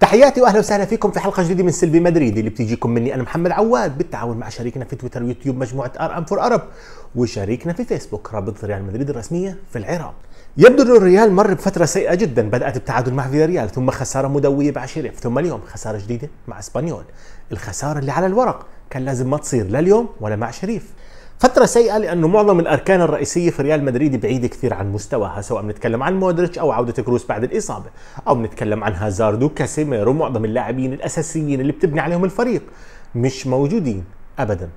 تحياتي واهلا وسهلا فيكم في حلقه جديده من سلبي مدريد اللي بتجيكم مني انا محمد عواد بالتعاون مع شريكنا في تويتر ويوتيوب مجموعه ار ام فور ارب وشريكنا في فيسبوك رابطه ريال مدريد الرسميه في العراق. يبدو أن الريال مر بفترة سيئة جدا بدأت بتعادل مع فياريال ثم خسارة مدوية شريف ثم اليوم خسارة جديدة مع اسبانيول الخسارة اللي على الورق كان لازم ما تصير لا اليوم ولا مع شريف فترة سيئة لأنه معظم الأركان الرئيسية في ريال مدريد بعيدة كثير عن مستواها سواء بنتكلم عن مودريتش أو عودة كروس بعد الإصابة أو بنتكلم عن هازارد وكاسيميرو معظم اللاعبين الأساسيين اللي بتبني عليهم الفريق مش موجودين أبداً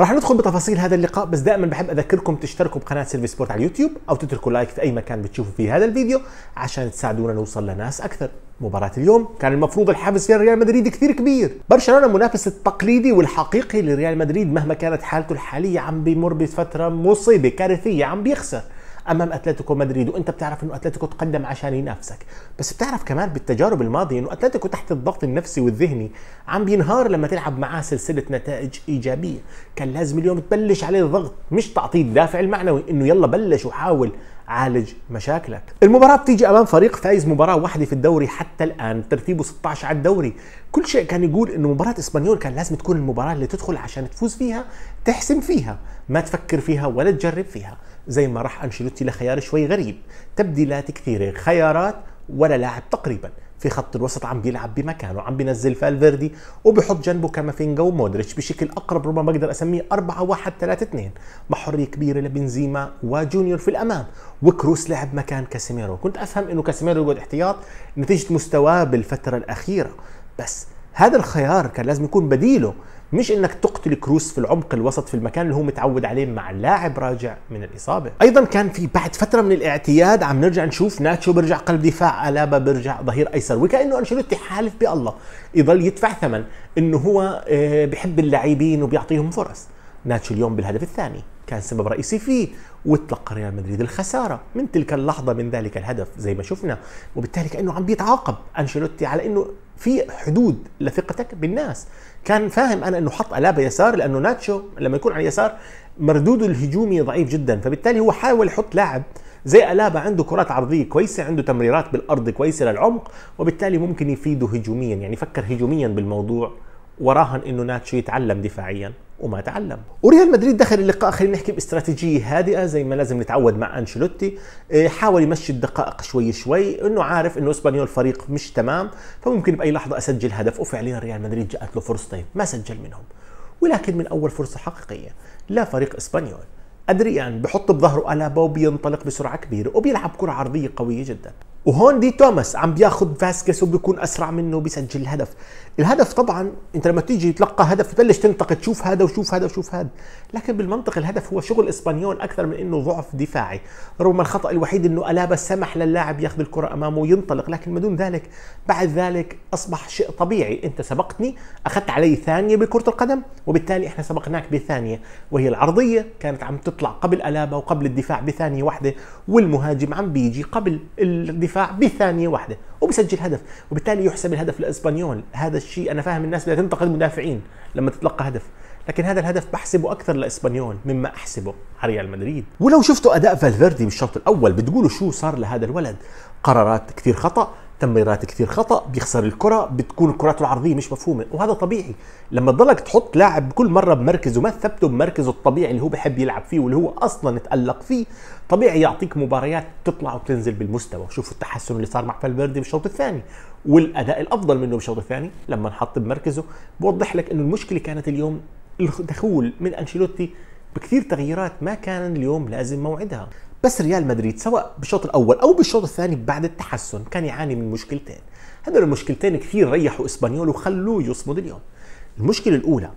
راح ندخل بتفاصيل هذا اللقاء بس دائما بحب اذكركم تشتركوا بقناه سيلفي سبورت على اليوتيوب او تتركوا لايك في اي مكان بتشوفوا فيه هذا الفيديو عشان تساعدونا نوصل لناس اكثر مباراة اليوم كان المفروض الحافز فيها ريال مدريد كثير كبير برشلونة المنافس التقليدي والحقيقي لريال مدريد مهما كانت حالته الحالية عم بيمر بفترة مصيبة كارثية عم بيخسر امام اتلتيكو مدريد وانت بتعرف انه اتلتيكو تقدم عشان ينافسك بس بتعرف كمان بالتجارب الماضيه انه اتلتيكو تحت الضغط النفسي والذهني عم بينهار لما تلعب معاه سلسله نتائج ايجابيه كان لازم اليوم تبلش عليه الضغط مش تعطيه الدافع المعنوي انه يلا بلش وحاول عالج مشاكلك المباراة بتيجي أمام فريق فايز مباراة واحدة في الدوري حتى الآن ترتيبه 16 على الدوري كل شيء كان يقول أنه مباراة إسبانيول كان لازم تكون المباراة اللي تدخل عشان تفوز فيها تحسم فيها ما تفكر فيها ولا تجرب فيها زي ما راح أنشيلوتي لخيار شوي غريب تبديلات كثيرة خيارات ولا لاعب تقريبا في خط الوسط عم بيلعب بمكانه عم بينزل فالفيردي وبحط جنبه كامافينجا ومودريتش بشكل اقرب ربما بقدر اسميه 4 1 3 2 مع حريه كبيره لبنزيما وجونيور في الامام وكروس لعب مكان كاسيميرو كنت افهم انه كاسيميرو يقعد احتياط نتيجه مستواه بالفتره الاخيره بس هذا الخيار كان لازم يكون بديله مش انك تقتل كروس في العمق الوسط في المكان اللي هو متعود عليه مع لاعب راجع من الاصابه ايضا كان في بعد فتره من الاعتياد عم نرجع نشوف ناتشو بيرجع قلب دفاع الابا بيرجع ظهير ايسر وكانه انشيلوتي حالف بالله يضل يدفع ثمن انه هو آه، بحب اللاعبين وبيعطيهم فرص ناتشو اليوم بالهدف الثاني كان سبب رئيسي فيه واطلق ريال مدريد الخساره من تلك اللحظه من ذلك الهدف زي ما شفنا وبالتالي كانه عم بيتعاقب انشيلوتي على انه في حدود لثقتك بالناس كان فاهم انا انه حط الابا يسار لانه ناتشو لما يكون على اليسار مردوده الهجومي ضعيف جدا فبالتالي هو حاول يحط لاعب زي الابا عنده كرات عرضيه كويسه عنده تمريرات بالارض كويسه للعمق وبالتالي ممكن يفيده هجوميا يعني فكر هجوميا بالموضوع وراهن انه ناتشو يتعلم دفاعيا وما تعلم وريال مدريد دخل اللقاء خلينا نحكي باستراتيجيه هادئه زي ما لازم نتعود مع انشيلوتي آه، حاول يمشي الدقائق شوي شوي انه عارف انه اسبانيول فريق مش تمام فممكن باي لحظه اسجل هدف وفعليا ريال مدريد جاءت له فرصتين ما سجل منهم ولكن من اول فرصه حقيقيه لا فريق اسبانيول ادريان بحط بظهره الابا وبينطلق بسرعه كبيره وبيلعب كره عرضيه قويه جدا وهون دي توماس عم بياخذ فاسكس وبيكون اسرع منه وبيسجل الهدف الهدف طبعا انت لما تيجي تلقى هدف تبلش تنتقد شوف هذا وشوف هذا وشوف هذا لكن بالمنطق الهدف هو شغل اسبانيول اكثر من انه ضعف دفاعي ربما الخطا الوحيد انه الابا سمح للاعب ياخذ الكره امامه وينطلق لكن بدون دون ذلك بعد ذلك اصبح شيء طبيعي انت سبقتني اخذت علي ثانيه بكره القدم وبالتالي احنا سبقناك بثانيه وهي العرضيه كانت عم تطلع قبل الابا وقبل الدفاع بثانيه واحده والمهاجم عم بيجي قبل الدفاع الدفاع بثانيه واحده وبسجل هدف وبالتالي يحسب الهدف لاسبانيول هذا الشيء انا فاهم الناس بدها تنتقد المدافعين لما تتلقى هدف لكن هذا الهدف بحسبه اكثر لاسبانيول مما احسبه على ريال مدريد ولو شفتوا اداء فالفيردي بالشوط الاول بتقولوا شو صار لهذا الولد قرارات كثير خطا تمريرات كثير خطا بيخسر الكره بتكون كراته العرضيه مش مفهومه وهذا طبيعي لما تضلك تحط لاعب كل مره بمركزه ما تثبته بمركزه الطبيعي اللي هو بحب يلعب فيه واللي هو اصلا تالق فيه طبيعي يعطيك مباريات تطلع وتنزل بالمستوى شوفوا التحسن اللي صار مع فالفيردي بالشوط الثاني والاداء الافضل منه بالشوط الثاني لما نحط بمركزه بوضح لك انه المشكله كانت اليوم الدخول من انشيلوتي بكثير تغييرات ما كان اليوم لازم موعدها بس ريال مدريد سواء بالشوط الاول او بالشوط الثاني بعد التحسن كان يعاني من مشكلتين هذول المشكلتين كثير ريحوا اسبانيول وخلوه يصمد اليوم المشكله الاولى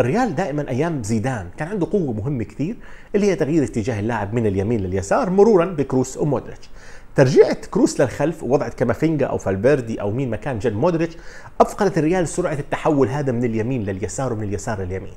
الريال دائما ايام زيدان كان عنده قوه مهمه كثير اللي هي تغيير اتجاه اللاعب من اليمين لليسار مرورا بكروس ومودريتش ترجيعة كروس للخلف ووضعت كافينجا او فالفيردي او مين مكان جن مودريتش افقدت الريال سرعه التحول هذا من اليمين لليسار ومن اليسار لليمين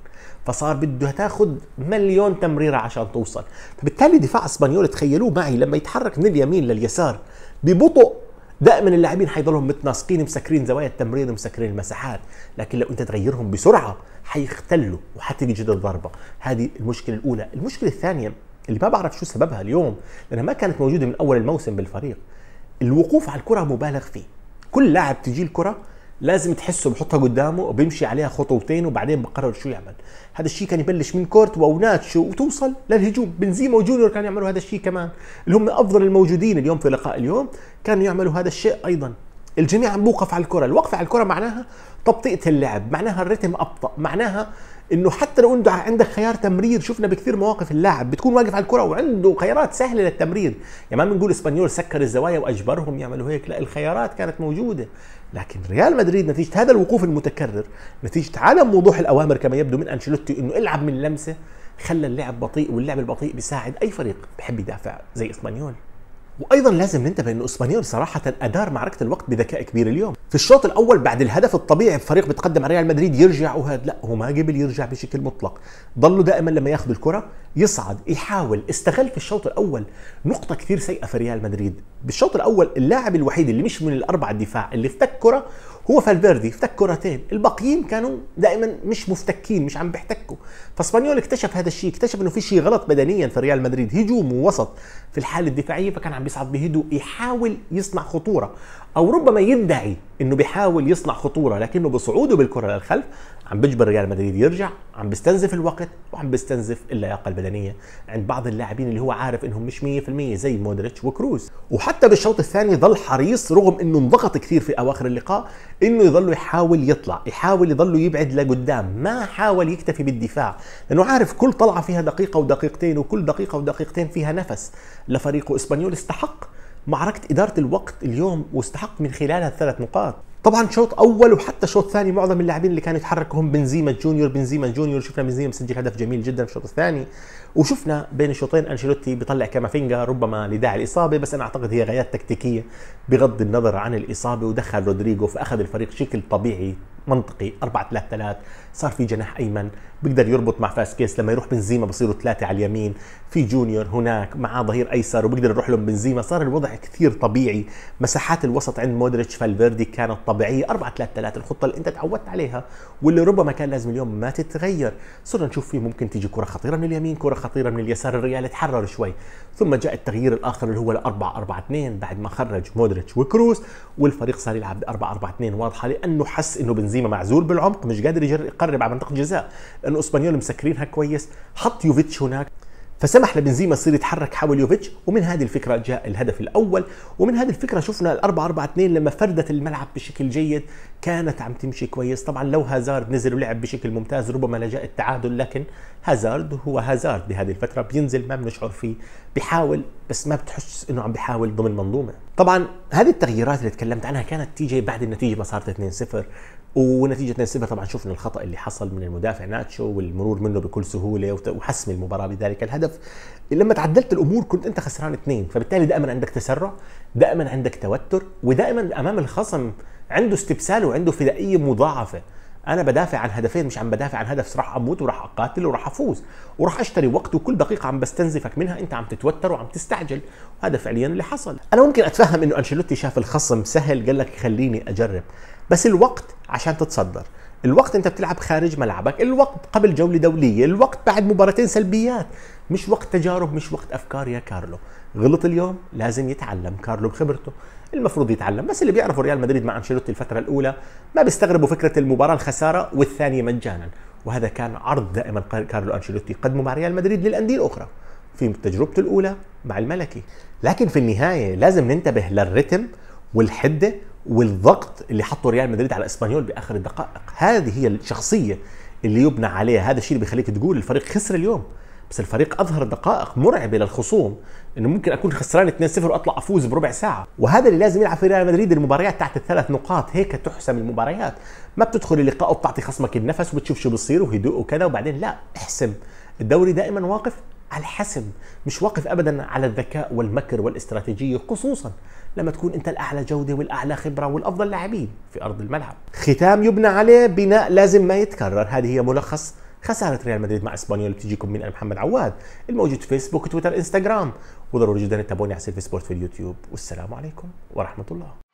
فصار بده تاخذ مليون تمريره عشان توصل فبالتالي دفاع اسبانيول تخيلوه معي لما يتحرك من اليمين لليسار ببطء دائما اللاعبين حيضلهم متناسقين مسكرين زوايا التمرير مسكرين المساحات لكن لو انت تغيرهم بسرعه حيختلوا وحتى يجد الضربه هذه المشكله الاولى المشكله الثانيه اللي ما بعرف شو سببها اليوم لانها ما كانت موجوده من اول الموسم بالفريق الوقوف على الكره مبالغ فيه كل لاعب تجي الكره لازم تحسه بحطها قدامه وبيمشي عليها خطوتين وبعدين بقرر شو يعمل هذا الشيء كان يبلش من كورت وناتشو وتوصل للهجوم بنزيما وجونيور كانوا يعملوا هذا الشيء كمان اللي هم افضل الموجودين اليوم في لقاء اليوم كانوا يعملوا هذا الشيء ايضا الجميع عم بوقف على الكره الوقف على الكره معناها تبطئه اللعب معناها الريتم ابطا معناها انه حتى لو انت عندك خيار تمرير شفنا بكثير مواقف اللاعب بتكون واقف على الكره وعنده خيارات سهله للتمرير يعني ما بنقول اسبانيول سكر الزوايا واجبرهم يعملوا هيك لا الخيارات كانت موجوده لكن ريال مدريد نتيجه هذا الوقوف المتكرر نتيجه عدم وضوح الاوامر كما يبدو من انشيلوتي انه العب من لمسه خلى اللعب بطيء واللعب البطيء بيساعد اي فريق بحب يدافع زي اسبانيول وايضا لازم ننتبه ان اسبانيول صراحه ادار معركه الوقت بذكاء كبير اليوم في الشوط الاول بعد الهدف الطبيعي الفريق بتقدم على ريال مدريد يرجع وهاد لا هو ما قبل يرجع بشكل مطلق ضلوا دائما لما ياخذ الكره يصعد يحاول استغل في الشوط الاول نقطه كثير سيئه في ريال مدريد بالشوط الاول اللاعب الوحيد اللي مش من الاربعه الدفاع اللي افتك كره هو فالفيردي افتك كرتين الباقيين كانوا دائما مش مفتكين مش عم بيحتكوا فاسبانيول اكتشف هذا الشيء اكتشف انه في شيء غلط بدنيا في ريال مدريد هجوم ووسط في الحاله الدفاعيه فكان عم بيصعد بهدوء يحاول يصنع خطوره او ربما يدعي انه بيحاول يصنع خطوره لكنه بصعوده بالكره للخلف عم بيجبر ريال مدريد يرجع عم بيستنزف الوقت وعم بيستنزف اللياقه البدنيه عند بعض اللاعبين اللي هو عارف انهم مش 100% زي مودريتش وكروز وحتى بالشوط الثاني ظل حريص رغم انه انضغط كثير في اواخر اللقاء انه يظل يحاول يطلع يحاول يظل يبعد لقدام ما حاول يكتفي بالدفاع لانه عارف كل طلعه فيها دقيقه ودقيقتين وكل دقيقه ودقيقتين فيها نفس لفريقه اسبانيول استحق معركه اداره الوقت اليوم واستحق من خلالها الثلاث نقاط طبعا شوط اول وحتى شوط ثاني معظم اللاعبين اللي كانوا يتحركوا هم بنزيما جونيور بنزيما جونيور شفنا بنزيما مسجل هدف جميل جدا في الشوط الثاني وشفنا بين الشوطين انشيلوتي بيطلع كامافينجا ربما لداعي الاصابه بس انا اعتقد هي غايات تكتيكيه بغض النظر عن الاصابه ودخل رودريجو فاخذ الفريق شكل طبيعي منطقي 4 3 3 صار في جناح ايمن بيقدر يربط مع فاسكيس لما يروح بنزيما بصيروا ثلاثه على اليمين في جونيور هناك معاه ظهير ايسر وبيقدر يروح لهم بنزيما صار الوضع كثير طبيعي مساحات الوسط عند مودريتش فالفيردي كانت طبيعيه 4 3 3 الخطه اللي انت تعودت عليها واللي ربما كان لازم اليوم ما تتغير صرنا نشوف فيه ممكن تيجي كره خطيره من اليمين كره خطيره من اليسار الريال تحرر شوي ثم جاء التغيير الاخر اللي هو 4 4 2 بعد ما خرج مودريتش وكروس والفريق صار يلعب ب 4 4 2 واضحه لانه حس انه بنزيما معزول بالعمق مش قادر يقرب على منطقه الجزاء لان اسبانيول مسكرينها كويس حط يوفيتش هناك فسمح لبنزيما يصير يتحرك حول يوفيتش ومن هذه الفكره جاء الهدف الاول ومن هذه الفكره شفنا ال 4 4 2 لما فردت الملعب بشكل جيد كانت عم تمشي كويس طبعا لو هازارد نزل ولعب بشكل ممتاز ربما لجاء التعادل لكن هازارد هو هازارد بهذه الفتره بينزل ما بنشعر فيه بحاول بس ما بتحس انه عم بحاول ضمن منظومه طبعا هذه التغييرات اللي تكلمت عنها كانت تيجي بعد النتيجه ما صارت 2-0 ونتيجه نسيبها طبعا شفنا الخطا اللي حصل من المدافع ناتشو والمرور منه بكل سهوله وحسم المباراه بذلك الهدف لما تعدلت الامور كنت انت خسران اثنين فبالتالي دائما عندك تسرع دائما عندك توتر ودائما امام الخصم عنده استبسال وعنده فدائيه مضاعفه انا بدافع عن هدفين مش عم بدافع عن هدف راح اموت وراح اقاتل وراح افوز وراح اشتري وقت وكل دقيقه عم بستنزفك منها انت عم تتوتر وعم تستعجل وهذا فعليا اللي حصل انا ممكن اتفهم انه انشيلوتي شاف الخصم سهل قال لك خليني اجرب بس الوقت عشان تتصدر الوقت انت بتلعب خارج ملعبك الوقت قبل جوله دوليه الوقت بعد مباراتين سلبيات مش وقت تجارب مش وقت افكار يا كارلو غلط اليوم لازم يتعلم كارلو بخبرته المفروض يتعلم بس اللي بيعرفوا ريال مدريد مع انشيلوتي الفتره الاولى ما بيستغربوا فكره المباراه الخساره والثانيه مجانا وهذا كان عرض دائما كارلو انشيلوتي قدمه مع ريال مدريد للانديه الاخرى في تجربته الاولى مع الملكي لكن في النهايه لازم ننتبه للرتم والحده والضغط اللي حطه ريال مدريد على اسبانيول باخر الدقائق هذه هي الشخصيه اللي يبنى عليها هذا الشيء اللي بيخليك تقول الفريق خسر اليوم بس الفريق اظهر دقائق مرعبه للخصوم انه ممكن اكون خسران 2-0 واطلع افوز بربع ساعه وهذا اللي لازم يلعب في ريال مدريد المباريات تحت الثلاث نقاط هيك تحسم المباريات ما بتدخل اللقاء وبتعطي خصمك النفس وبتشوف شو بصير وهدوء وكذا وبعدين لا احسم الدوري دائما واقف الحسم مش واقف ابدا على الذكاء والمكر والاستراتيجيه خصوصا لما تكون انت الاعلى جوده والاعلى خبره والافضل لاعبين في ارض الملعب. ختام يبنى عليه بناء لازم ما يتكرر، هذه هي ملخص خساره ريال مدريد مع اسبانيول بتجيكم من محمد عواد الموجود في فيسبوك تويتر انستغرام وضروري جدا تتابعوني على سيلفي سبورت في اليوتيوب والسلام عليكم ورحمه الله.